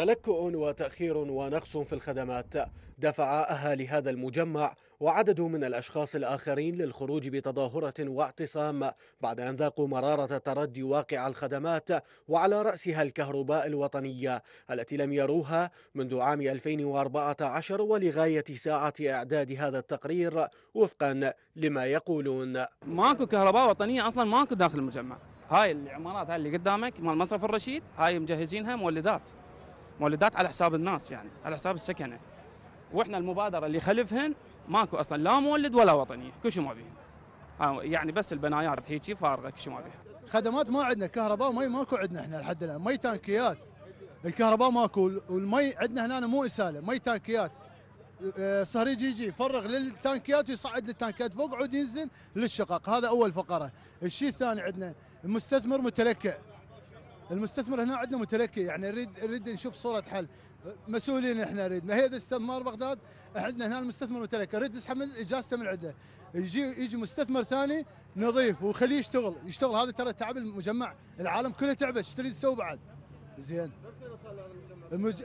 تلكؤ وتأخير ونقص في الخدمات دفع أهالي هذا المجمع وعدد من الأشخاص الآخرين للخروج بتظاهرة واعتصام بعد أن ذاقوا مرارة تردي واقع الخدمات وعلى رأسها الكهرباء الوطنية التي لم يروها منذ عام 2014 ولغاية ساعة إعداد هذا التقرير وفقا لما يقولون ماكو كهرباء وطنية أصلا ماكو داخل المجمع هاي العمارات هاي اللي قدامك مال مصرف الرشيد هاي مجهزينها مولدات مولدات على حساب الناس يعني على حساب السكنه واحنا المبادره اللي خلفهن ماكو اصلا لا مولد ولا وطنيه كل شيء ما بيهم آه، يعني بس البنايات هيك فارغه كل شيء ما بيها خدمات ما عندنا كهرباء ومي ماكو عندنا احنا لحد الان مي تانكيات الكهرباء ماكو والمي عندنا هنا مو اساله مي تانكيات آه، صهري جي جي فرغ للتانكيات ويصعد للتانكيات فوق عود ينزل للشقق هذا اول فقره الشيء الثاني عندنا المستثمر متلكئ المستثمر هنا عندنا متلكي يعني نريد نريد نشوف صوره حل مسؤولين احنا نريد ما هي استثمار بغداد عندنا هنا المستثمر متلكي نريد نسحب من اجازته من عنده يجي يجي مستثمر ثاني نظيف وخليه يشتغل يشتغل هذا ترى تعب المجمع العالم كله تعبت ايش تريد تسوي بعد؟ زين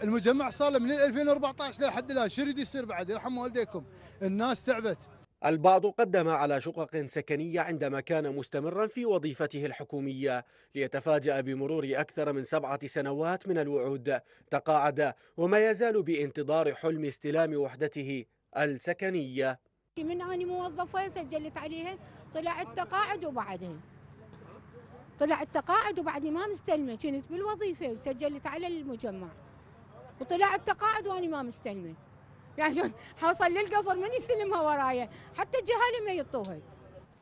المجمع صار من 2014 لحد الان شو يريد يصير بعد يرحم والديكم الناس تعبت البعض قدم على شقق سكنية عندما كان مستمرا في وظيفته الحكومية ليتفاجأ بمرور أكثر من سبعة سنوات من الوعود تقاعد وما يزال بانتظار حلم استلام وحدته السكنية من أنا موظفة سجلت عليها طلع التقاعد وبعدها طلع التقاعد وبعدني ما مستلمة كنت بالوظيفة وسجلت على المجمع وطلع التقاعد وأنا ما مستلمة يعني حوصل للقفر من يستلمها ورايا حتى الجهاله ما يطوها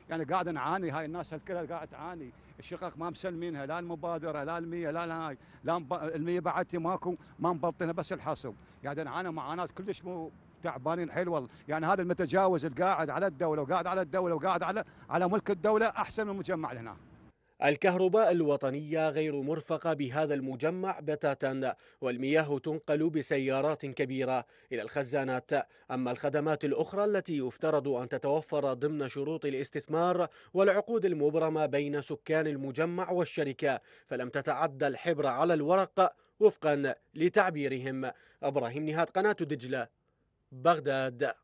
يعني قاعد نعاني هاي الناس هالكلها قاعد تعاني الشقق ما مسلمينها لا المبادره لا المية لا هاي لا المية بعدتي ماكو ما مبطنها بس الحصب قاعد نعاني معاناه كلش مو تعبانين حيل والله يعني هذا المتجاوز القاعد على الدوله وقاعد على الدوله وقاعد على على ملك الدوله احسن من المجمع هنا الكهرباء الوطنية غير مرفقة بهذا المجمع بتاتا والمياه تنقل بسيارات كبيرة إلى الخزانات أما الخدمات الأخرى التي يفترض أن تتوفر ضمن شروط الاستثمار والعقود المبرمة بين سكان المجمع والشركة فلم تتعدى الحبر على الورق وفقا لتعبيرهم ابراهيم نهاد قناه دجله بغداد